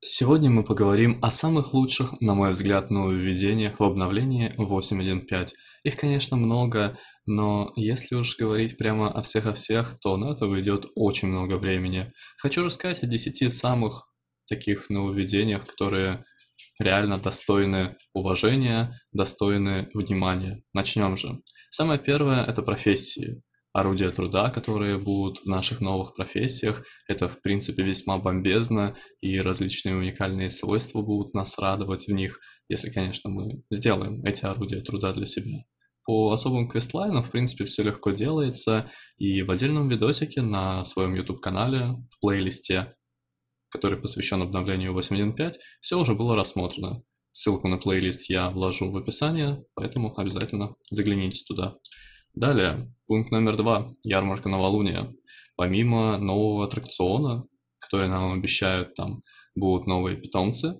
Сегодня мы поговорим о самых лучших, на мой взгляд, нововведениях в обновлении 8.1.5. Их, конечно, много, но если уж говорить прямо о всех-о всех, то на это уйдет очень много времени. Хочу рассказать о 10 самых таких нововведениях, которые реально достойны уважения, достойны внимания. Начнем же. Самое первое – это профессии орудия труда, которые будут в наших новых профессиях. Это, в принципе, весьма бомбезно, и различные уникальные свойства будут нас радовать в них, если, конечно, мы сделаем эти орудия труда для себя. По особым квестлайнам, в принципе, все легко делается, и в отдельном видосике на своем YouTube-канале в плейлисте, который посвящен обновлению 8.1.5, все уже было рассмотрено. Ссылку на плейлист я вложу в описание, поэтому обязательно загляните туда. Далее, пункт номер два – ярмарка новолуния. Помимо нового аттракциона, который нам обещают, там будут новые питомцы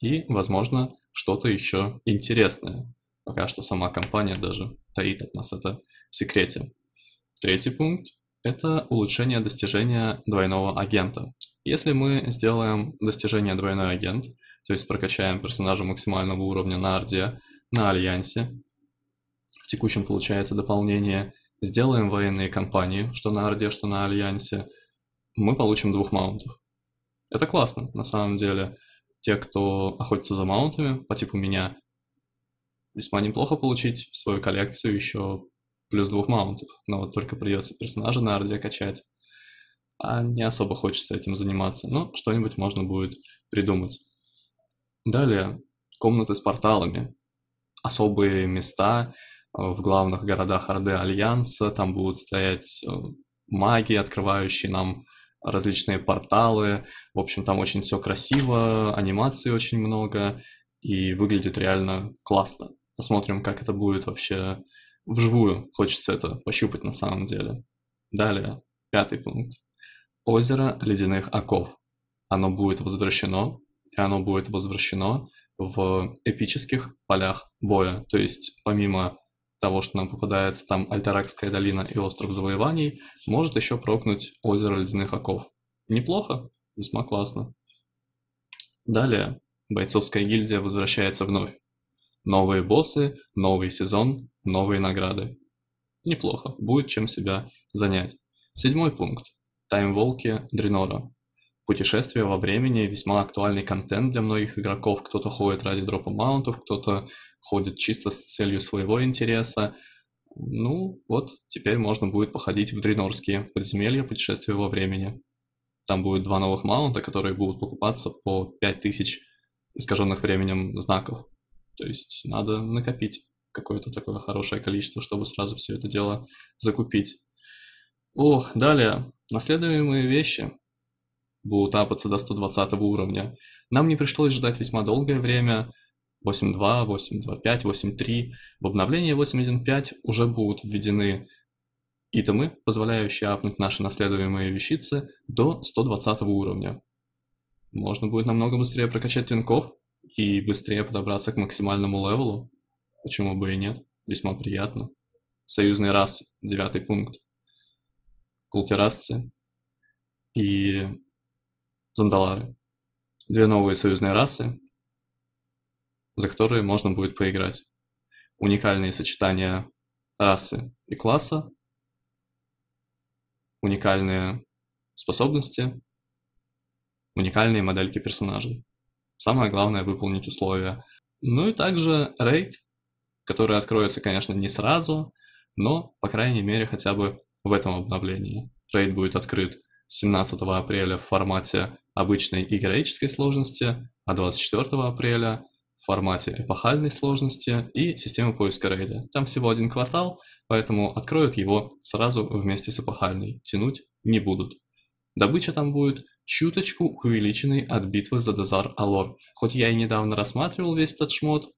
и, возможно, что-то еще интересное. Пока что сама компания даже таит от нас это в секрете. Третий пункт – это улучшение достижения двойного агента. Если мы сделаем достижение двойной агент, то есть прокачаем персонажа максимального уровня на Арде, на Альянсе в текущем получается дополнение, сделаем военные кампании, что на Орде, что на Альянсе, мы получим двух маунтов. Это классно, на самом деле. Те, кто охотится за маунтами, по типу меня, весьма неплохо получить в свою коллекцию еще плюс двух маунтов. Но вот только придется персонажа на Орде качать. А не особо хочется этим заниматься, но что-нибудь можно будет придумать. Далее, комнаты с порталами. Особые места, Э, в главных городах Орды Альянса. Там будут стоять э, маги, открывающие нам различные порталы. В общем, там очень все красиво, анимации очень много, и выглядит реально классно. Посмотрим, как это будет вообще вживую. Хочется это пощупать на самом деле. Далее, пятый пункт. Озеро ледяных оков. Оно будет возвращено, и оно будет возвращено в эпических полях боя. То есть помимо того, что нам попадается там Альтаракская долина и остров завоеваний, может еще прокнуть озеро ледяных оков. Неплохо, весьма классно. Далее бойцовская гильдия возвращается вновь. Новые боссы, новый сезон, новые награды. Неплохо, будет чем себя занять. Седьмой пункт. Таймволки Дренора путешествие во времени, весьма актуальный контент для многих игроков. Кто-то ходит ради дропа маунтов, кто-то ходит чисто с целью своего интереса. Ну, вот теперь можно будет походить в дренорские подземелья путешествия во времени. Там будет два новых маунта, которые будут покупаться по 5000 искаженных временем знаков. То есть надо накопить какое-то такое хорошее количество, чтобы сразу все это дело закупить. Ох, далее. Наследуемые вещи будут бултапаться до 120 уровня. Нам не пришлось ждать весьма долгое время, 8.2, 8.2.5, 8.3. В обновлении 8.1.5 уже будут введены итемы, позволяющие апнуть наши наследуемые вещицы до 120 уровня. Можно будет намного быстрее прокачать твинков и быстрее подобраться к максимальному левелу. Почему бы и нет? Весьма приятно. Союзный раз девятый пункт. Култерасцы. И Зандалары. Две новые союзные расы, за которые можно будет поиграть. Уникальные сочетания расы и класса, уникальные способности, уникальные модельки персонажей. Самое главное — выполнить условия. Ну и также рейд, который откроется, конечно, не сразу, но, по крайней мере, хотя бы в этом обновлении. Рейд будет открыт 17 апреля в формате обычной и героической сложности, а 24 апреля в формате эпохальной сложности и системы поиска рейда. Там всего один квартал, поэтому откроют его сразу вместе с эпохальной, тянуть не будут. Добыча там будет чуточку увеличенной от битвы за Дезар Алор. Хоть я и недавно рассматривал весь этот шмот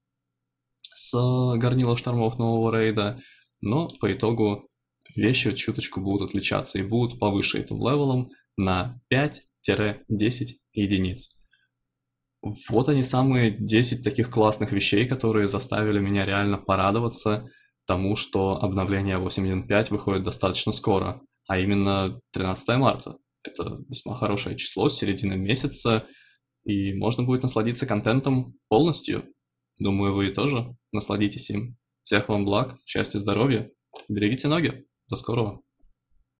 с горнила штормов нового рейда, но по итогу вещи чуточку будут отличаться и будут повыше этим левелом на 5, 10 единиц. Вот они самые 10 таких классных вещей, которые заставили меня реально порадоваться тому, что обновление 8.1.5 выходит достаточно скоро, а именно 13 марта. Это весьма хорошее число, середина месяца, и можно будет насладиться контентом полностью. Думаю, вы тоже насладитесь им. Всех вам благ, счастья, здоровья. Берегите ноги. До скорого.